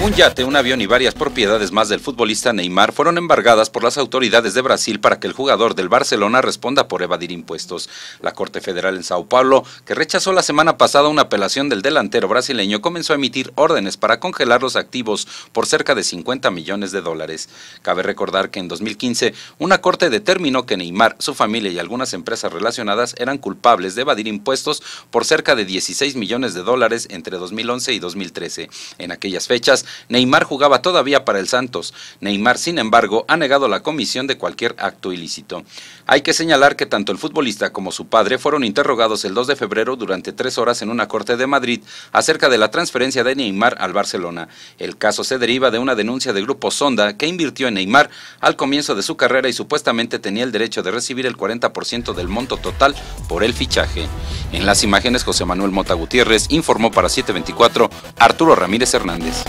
Un yate, un avión y varias propiedades más del futbolista Neymar fueron embargadas por las autoridades de Brasil para que el jugador del Barcelona responda por evadir impuestos. La Corte Federal en Sao Paulo, que rechazó la semana pasada una apelación del delantero brasileño, comenzó a emitir órdenes para congelar los activos por cerca de 50 millones de dólares. Cabe recordar que en 2015 una corte determinó que Neymar, su familia y algunas empresas relacionadas eran culpables de evadir impuestos por cerca de 16 millones de dólares entre 2011 y 2013. En aquellas fechas, Neymar jugaba todavía para el Santos. Neymar, sin embargo, ha negado la comisión de cualquier acto ilícito. Hay que señalar que tanto el futbolista como su padre fueron interrogados el 2 de febrero durante tres horas en una corte de Madrid acerca de la transferencia de Neymar al Barcelona. El caso se deriva de una denuncia del grupo Sonda que invirtió en Neymar al comienzo de su carrera y supuestamente tenía el derecho de recibir el 40% del monto total por el fichaje. En las imágenes, José Manuel Mota Gutiérrez informó para 724 Arturo Ramírez Hernández.